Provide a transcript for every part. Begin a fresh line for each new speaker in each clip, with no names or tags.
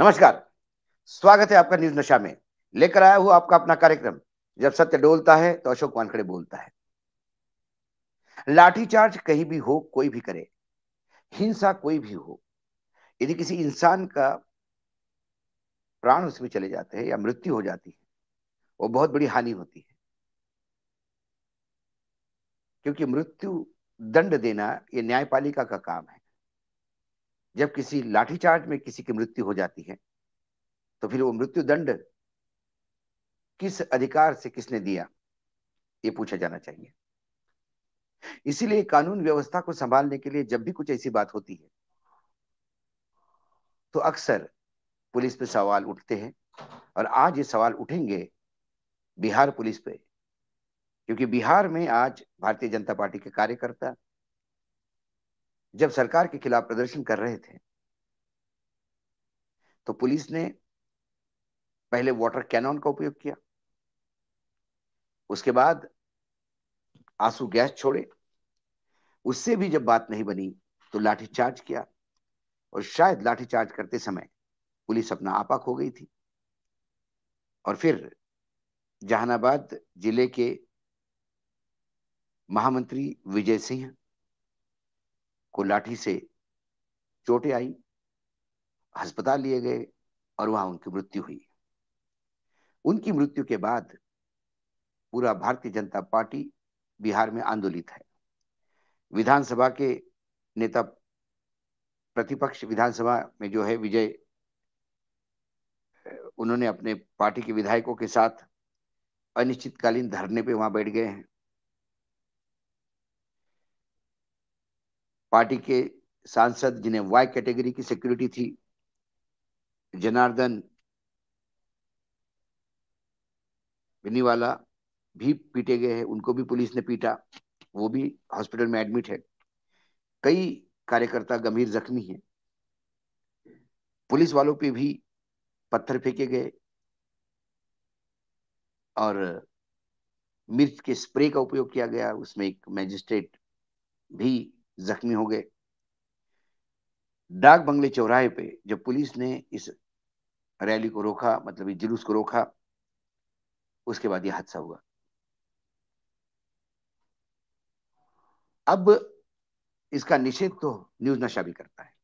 नमस्कार स्वागत है आपका न्यूज नशा में लेकर आया हूं आपका अपना कार्यक्रम जब सत्य डोलता है तो अशोक वानखड़े बोलता है लाठीचार्ज कहीं भी हो कोई भी करे हिंसा कोई भी हो यदि किसी इंसान का प्राण उसमें चले जाते हैं या मृत्यु हो जाती है वो बहुत बड़ी हानि होती है क्योंकि मृत्यु दंड देना ये न्यायपालिका का काम है जब किसी लाठीचार्ज में किसी की मृत्यु हो जाती है तो फिर वो मृत्यु दंड किस अधिकार से किसने दिया ये पूछा जाना चाहिए इसीलिए कानून व्यवस्था को संभालने के लिए जब भी कुछ ऐसी बात होती है तो अक्सर पुलिस पे सवाल उठते हैं और आज ये सवाल उठेंगे बिहार पुलिस पे क्योंकि बिहार में आज भारतीय जनता पार्टी के कार्यकर्ता जब सरकार के खिलाफ प्रदर्शन कर रहे थे तो पुलिस ने पहले वाटर कैनन का उपयोग किया उसके बाद आंसू गैस छोड़े उससे भी जब बात नहीं बनी तो लाठीचार्ज किया और शायद लाठीचार्ज करते समय पुलिस अपना आपा खो गई थी और फिर जहानाबाद जिले के महामंत्री विजय सिंह को लाठी से चोटें आई अस्पताल लिए गए और वहां उनकी मृत्यु हुई उनकी मृत्यु के बाद पूरा भारतीय जनता पार्टी बिहार में आंदोलित है विधानसभा के नेता प्रतिपक्ष विधानसभा में जो है विजय उन्होंने अपने पार्टी के विधायकों के साथ अनिश्चितकालीन धरने पे वहां बैठ गए हैं पार्टी के सांसद जिन्हें वाई कैटेगरी की सिक्योरिटी थी जनार्दन बिनीवाला भी पीटे गए हैं उनको भी पुलिस ने पीटा वो भी हॉस्पिटल में एडमिट है कई कार्यकर्ता गंभीर जख्मी हैं पुलिस वालों पे भी पत्थर फेंके गए और मिर्च के स्प्रे का उपयोग किया गया उसमें एक मैजिस्ट्रेट भी जख्मी हो गए डाक बंगले चौराहे पे जब पुलिस ने इस रैली को रोका मतलब इस जुलूस को रोका उसके बाद यह हादसा हुआ अब इसका निषेध तो न्यूज नशा भी करता है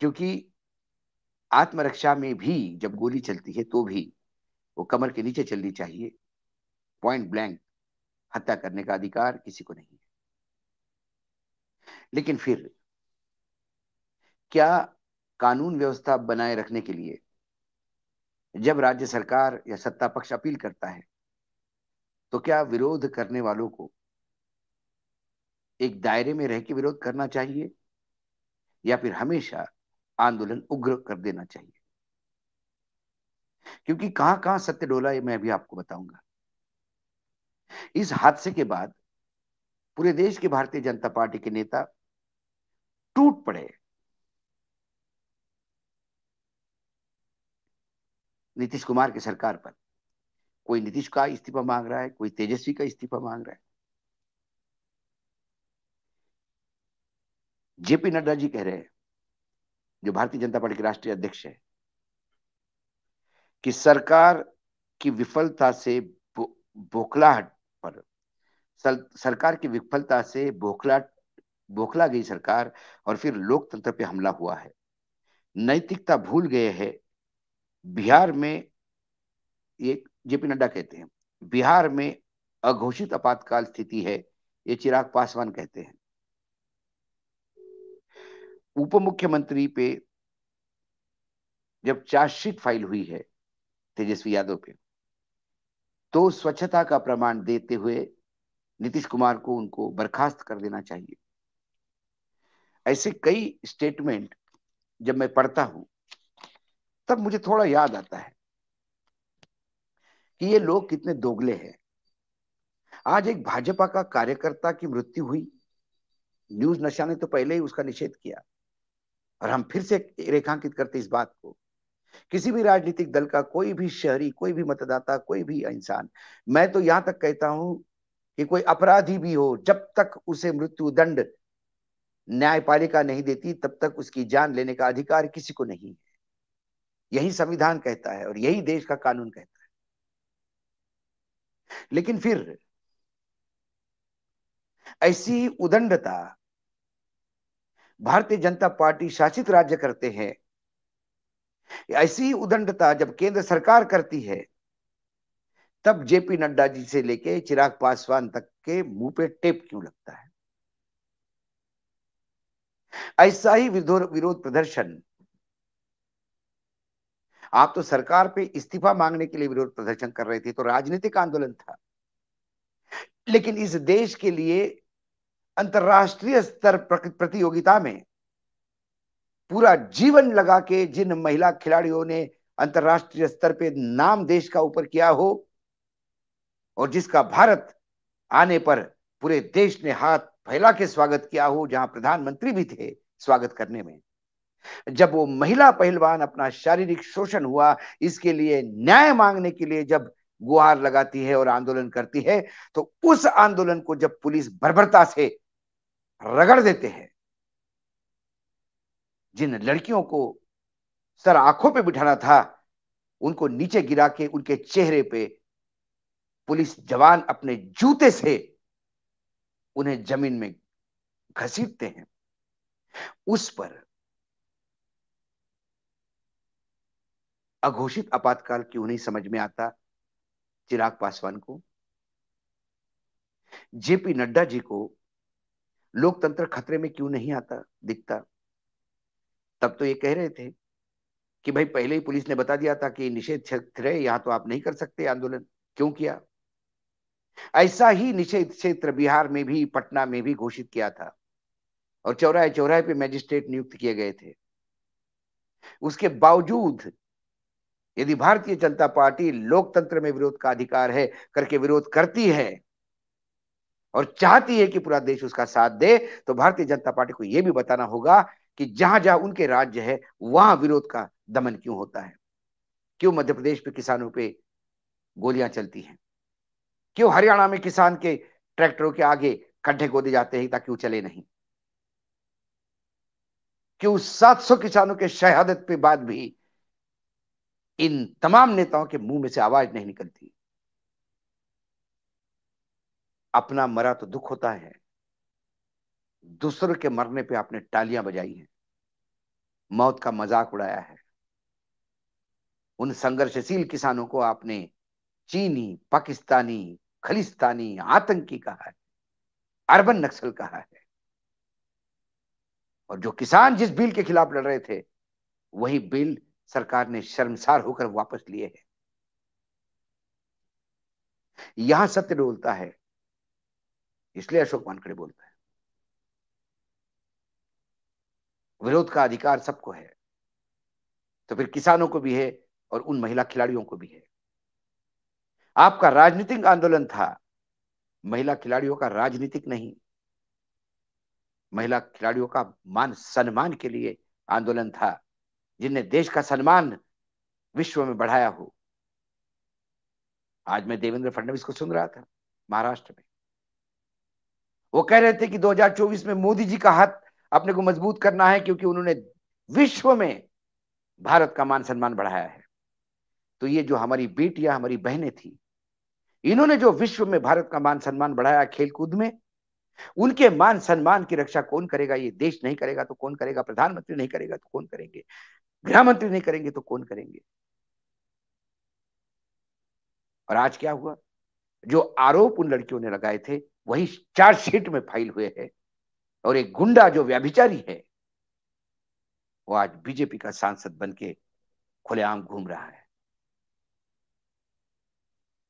क्योंकि आत्मरक्षा में भी जब गोली चलती है तो भी वो कमर के नीचे चलनी चाहिए पॉइंट ब्लैंक हत्या करने का अधिकार किसी को नहीं है लेकिन फिर क्या कानून व्यवस्था बनाए रखने के लिए जब राज्य सरकार या सत्ता पक्ष अपील करता है तो क्या विरोध करने वालों को एक दायरे में रह के विरोध करना चाहिए या फिर हमेशा आंदोलन उग्र कर देना चाहिए क्योंकि कहां कहां सत्य डोला है मैं भी आपको बताऊंगा इस हादसे के बाद पूरे देश के भारतीय जनता पार्टी के नेता टूट पड़े नीतीश कुमार की सरकार पर कोई नीतीश का इस्तीफा मांग रहा है कोई तेजस्वी का इस्तीफा मांग रहा है जेपी नड्डा जी कह रहे हैं जो भारतीय जनता पार्टी के राष्ट्रीय अध्यक्ष है कि सरकार की विफलता से बोखलाहट पर सर, सरकार की विफलता से बोखला बोखला गई सरकार और फिर लोकतंत्र पे हमला हुआ है नैतिकता भूल गए है बिहार में ये जेपी नड्डा कहते हैं बिहार में अघोषित आपातकाल स्थिति है ये चिराग पासवान कहते हैं उप मुख्यमंत्री पे जब चार्जशीट फाइल हुई है तेजस्वी यादव पे तो स्वच्छता का प्रमाण देते हुए नीतीश कुमार को उनको बर्खास्त कर देना चाहिए ऐसे कई स्टेटमेंट जब मैं पढ़ता हूं तब मुझे थोड़ा याद आता है कि ये लोग कितने दोगले हैं आज एक भाजपा का कार्यकर्ता की मृत्यु हुई न्यूज नशा ने तो पहले ही उसका निषेध किया और हम फिर से रेखांकित करते इस बात को किसी भी राजनीतिक दल का कोई भी शहरी कोई भी मतदाता कोई भी इंसान मैं तो यहां तक कहता हूं कि कोई अपराधी भी हो जब तक उसे मृत्यु दंड न्यायपालिका नहीं देती तब तक उसकी जान लेने का अधिकार किसी को नहीं है यही संविधान कहता है और यही देश का कानून कहता है लेकिन फिर ऐसी उदंडता भारतीय जनता पार्टी शासित राज्य करते हैं ऐसी उदंडता जब केंद्र सरकार करती है तब जेपी नड्डा जी से लेके चिराग पासवान तक के मुंह पे टेप क्यों लगता है ऐसा ही विरोध प्रदर्शन आप तो सरकार पे इस्तीफा मांगने के लिए विरोध प्रदर्शन कर रहे थे तो राजनीतिक आंदोलन था लेकिन इस देश के लिए अंतर्राष्ट्रीय स्तर प्रतियोगिता में पूरा जीवन लगा के जिन महिला खिलाड़ियों ने अंतरराष्ट्रीय स्तर पे नाम देश का ऊपर किया हो और जिसका भारत आने पर पूरे देश ने हाथ फैला के स्वागत किया हो जहां प्रधानमंत्री भी थे स्वागत करने में जब वो महिला पहलवान अपना शारीरिक शोषण हुआ इसके लिए न्याय मांगने के लिए जब गुहार लगाती है और आंदोलन करती है तो उस आंदोलन को जब पुलिस बर्बरता से रगड़ देते हैं जिन लड़कियों को सर आंखों पे बिठाना था उनको नीचे गिरा के उनके चेहरे पे पुलिस जवान अपने जूते से उन्हें जमीन में घसीटते हैं उस पर अघोषित आपातकाल क्यों नहीं समझ में आता चिराग पासवान को जेपी नड्डा जी को लोकतंत्र खतरे में क्यों नहीं आता दिखता तब तो ये कह रहे थे कि भाई पहले ही पुलिस ने बता दिया था कि निषेध क्षेत्र है यहां तो आप नहीं कर सकते आंदोलन क्यों किया ऐसा ही निषेध क्षेत्र बिहार में भी पटना में भी घोषित किया था और चौराहे चौराहे पे मैजिस्ट्रेट नियुक्त किए गए थे उसके बावजूद यदि भारतीय जनता पार्टी लोकतंत्र में विरोध का अधिकार है करके विरोध करती है और चाहती है कि पूरा देश उसका साथ दे तो भारतीय जनता पार्टी को यह भी बताना होगा कि जहां जहां उनके राज्य है वहां विरोध का दमन क्यों होता है क्यों मध्य प्रदेश में किसानों पे गोलियां चलती हैं क्यों हरियाणा में किसान के ट्रैक्टरों के आगे खड्डे गोदे जाते हैं ताकि वो चले नहीं क्यों 700 किसानों के शहादत के बाद भी इन तमाम नेताओं के मुंह में से आवाज नहीं निकलती अपना मरा तो दुख होता है दूसरों के मरने पे आपने टालियां बजाई हैं मौत का मजाक उड़ाया है उन संघर्षशील किसानों को आपने चीनी पाकिस्तानी खलिस्तानी आतंकी कहा है अर्बन नक्सल कहा है और जो किसान जिस बिल के खिलाफ लड़ रहे थे वही बिल सरकार ने शर्मसार होकर वापस लिए है यहां सत्य डोलता है इसलिए अशोक वानखड़े बोलता है विरोध का अधिकार सबको है तो फिर किसानों को भी है और उन महिला खिलाड़ियों को भी है आपका राजनीतिक आंदोलन था महिला खिलाड़ियों का राजनीतिक नहीं महिला खिलाड़ियों का मान सम्मान के लिए आंदोलन था जिनने देश का सम्मान विश्व में बढ़ाया हो आज मैं देवेंद्र फडणवीस को सुन रहा था महाराष्ट्र में वो कह रहे थे कि 2024 में मोदी जी का हाथ अपने को मजबूत करना है क्योंकि उन्होंने विश्व में भारत का मान सम्मान बढ़ाया है तो ये जो हमारी बेटियां हमारी बहनें थी इन्होंने जो विश्व में भारत का मान सम्मान बढ़ाया खेलकूद में उनके मान सम्मान की रक्षा कौन करेगा ये देश नहीं करेगा तो कौन करेगा प्रधानमंत्री नहीं करेगा तो कौन करेंगे गृह मंत्री नहीं करेंगे तो कौन करेंगे और आज क्या हुआ जो आरोप उन लड़कियों ने लगाए थे वही चार्जशीट में फाइल हुए हैं और एक गुंडा जो व्याभिचारी है वो आज बीजेपी का सांसद बन के खुलेआम घूम रहा है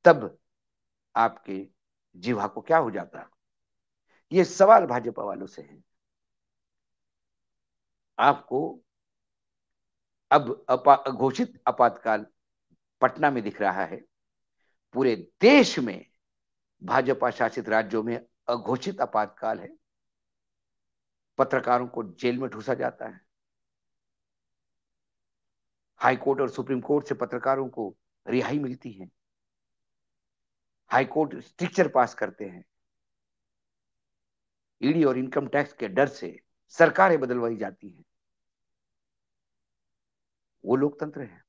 तब आपके जीवा को क्या हो जाता ये सवाल भाजपा वालों से है आपको अब अपा, घोषित आपातकाल पटना में दिख रहा है पूरे देश में भाजपा शासित राज्यों में अघोषित आपातकाल है पत्रकारों को जेल में ठूसा जाता है हाई कोर्ट और सुप्रीम कोर्ट से पत्रकारों को रिहाई मिलती है हाई कोर्ट स्ट्रिक्चर पास करते हैं ईडी और इनकम टैक्स के डर से सरकारें बदलवाई जाती हैं वो लोकतंत्र है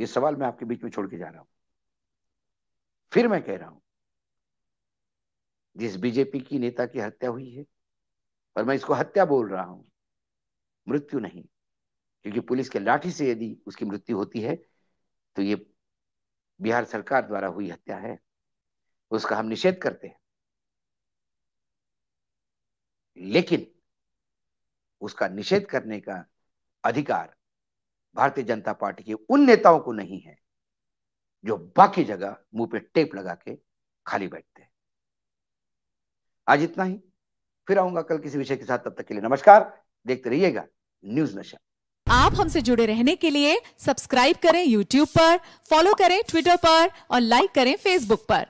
ये सवाल मैं आपके बीच में छोड़ के जा रहा हूं फिर मैं कह रहा हूं जिस बीजेपी की नेता की हत्या हुई है और मैं इसको हत्या बोल रहा हूं मृत्यु नहीं क्योंकि पुलिस के लाठी से यदि उसकी मृत्यु होती है तो ये बिहार सरकार द्वारा हुई हत्या है उसका हम निषेध करते हैं लेकिन उसका निषेध करने का अधिकार भारतीय जनता पार्टी के उन नेताओं को नहीं है जो बाकी जगह मुंह पे टेप लगा के खाली बैठते हैं आज इतना ही फिर आऊंगा कल किसी विषय के साथ तब तक के लिए नमस्कार देखते रहिएगा न्यूज नशा आप हमसे जुड़े रहने के लिए सब्सक्राइब करें यूट्यूब पर फॉलो करें ट्विटर पर और लाइक करें फेसबुक पर